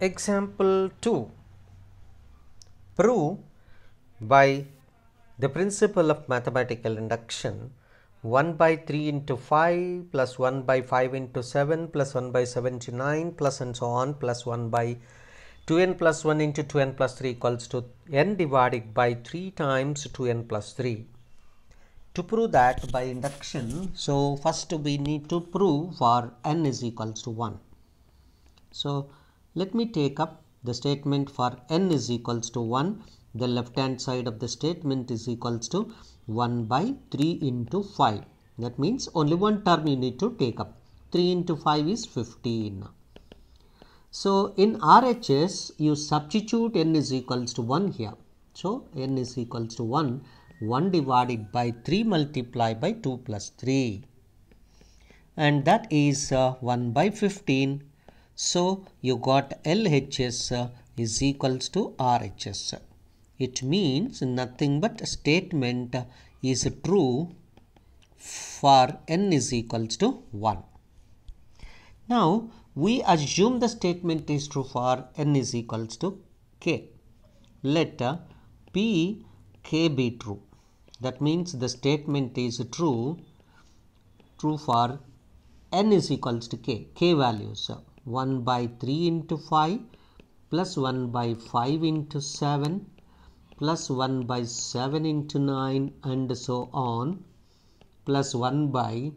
Example 2 Prove by the principle of mathematical induction 1 by 3 into 5 plus 1 by 5 into 7 plus 1 by 79 plus and so on plus 1 by 2n plus 1 into 2n plus 3 equals to n divided by 3 times 2n plus 3. To prove that by induction, so first we need to prove for n is equals to 1. So, let me take up the statement for n is equals to 1. The left hand side of the statement is equals to 1 by 3 into 5. That means only one term you need to take up. 3 into 5 is 15. So in RHS you substitute n is equals to 1 here. So n is equals to 1. 1 divided by 3 multiplied by 2 plus 3 and that is uh, 1 by 15 so you got LHS uh, is equals to RHS. It means nothing but statement is true for n is equals to 1. Now we assume the statement is true for n is equals to k. Let uh, p k be true. That means the statement is true true for n is equals to k, k values. 1 by 3 into 5 plus 1 by 5 into 7 plus 1 by 7 into 9 and so on plus 1 by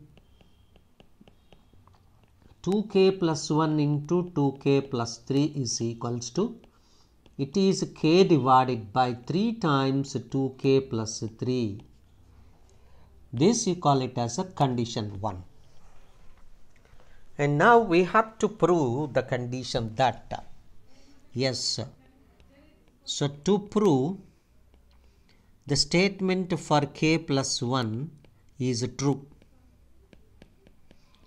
2k plus 1 into 2k plus 3 is equals to it is k divided by 3 times 2k plus 3 this you call it as a condition 1 and now we have to prove the condition that. Yes. So to prove the statement for k plus 1 is true.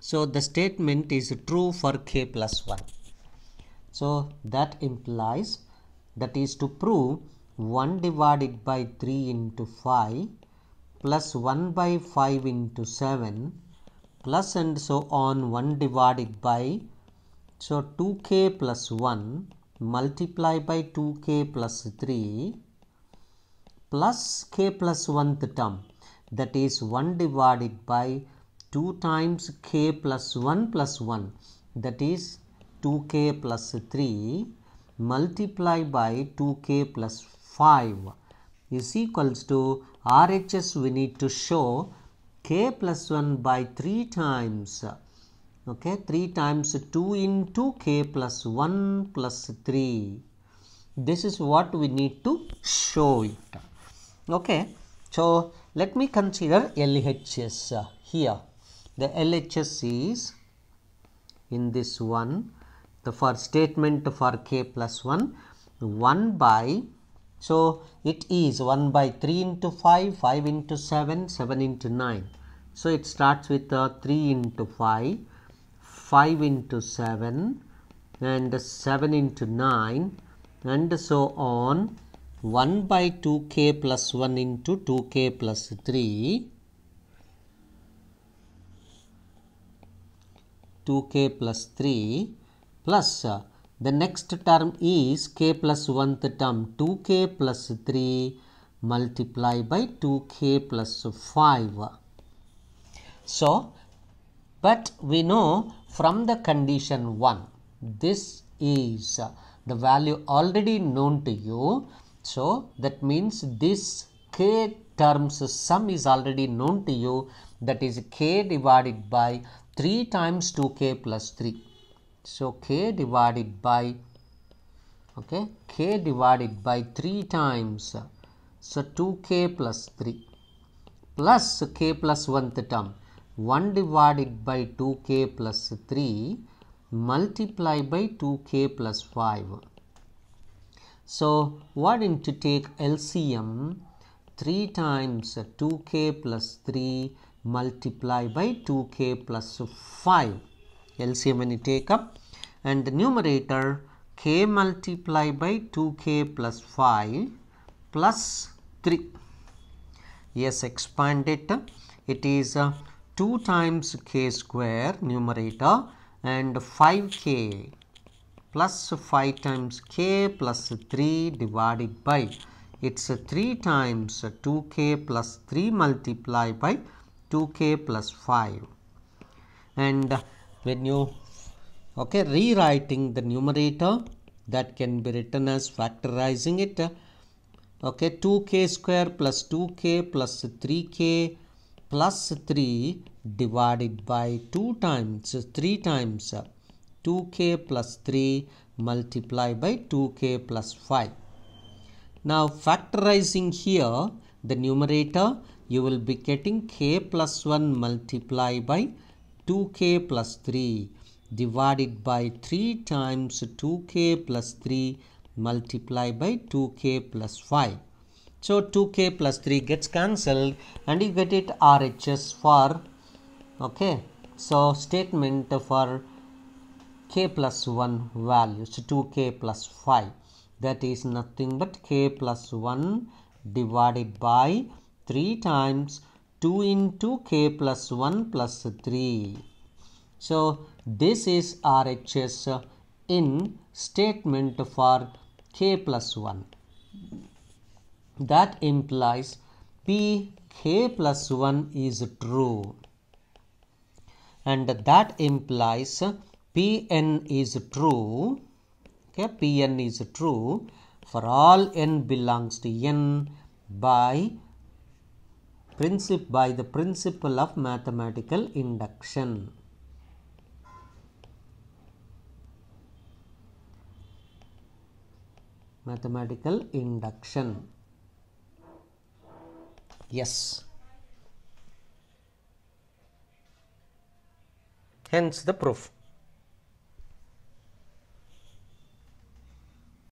So the statement is true for k plus 1. So that implies that is to prove 1 divided by 3 into 5 plus 1 by 5 into 7 plus and so on 1 divided by so 2k plus 1 multiply by 2k plus 3 plus k plus 1th term that is 1 divided by 2 times k plus 1 plus 1 that is 2k plus 3 multiply by 2k plus 5 is equals to RHS we need to show k plus 1 by 3 times okay 3 times 2 into k plus 1 plus 3 this is what we need to show it okay so let me consider LHS here the LHS is in this one the first statement for k plus 1 1 by so it is 1 by 3 into 5 5 into 7 7 into 9 so it starts with uh, 3 into 5, 5 into 7 and 7 into 9 and so on 1 by 2k plus 1 into 2k plus 3 2k plus 3 plus uh, the next term is k plus 1th term 2k plus 3 multiplied by 2k plus 5 so, but we know from the condition 1, this is the value already known to you. So, that means this k terms sum is already known to you that is k divided by 3 times 2k plus 3. So, k divided by okay k divided by 3 times so 2k plus 3 plus k plus 1th term 1 divided by 2k plus 3 multiply by 2k plus 5. So, why didn't you take LCM 3 times 2k plus 3 multiply by 2k plus 5. LCM when you take up and the numerator k multiply by 2k plus 5 plus 3. Yes, expand it. It is uh, 2 times k square numerator and 5k plus 5 times k plus 3 divided by it's 3 times 2k plus 3 multiplied by 2k plus 5 and when you okay rewriting the numerator that can be written as factorizing it okay 2k square plus 2k plus 3k plus 3 divided by 2 times 3 times 2k plus 3 multiplied by 2k plus 5. Now factorizing here the numerator you will be getting k plus 1 multiplied by 2k plus 3 divided by 3 times 2k plus 3 multiplied by 2k plus 5. So 2k plus 3 gets cancelled and you get it RHS for okay. So statement for k plus 1 value so 2k plus 5 that is nothing but k plus 1 divided by 3 times 2 into k plus 1 plus 3. So this is RHS in statement for k plus 1 that implies pk plus 1 is true and that implies pn is true okay pn is true for all n belongs to n by principle by the principle of mathematical induction mathematical induction Yes. Hence the proof.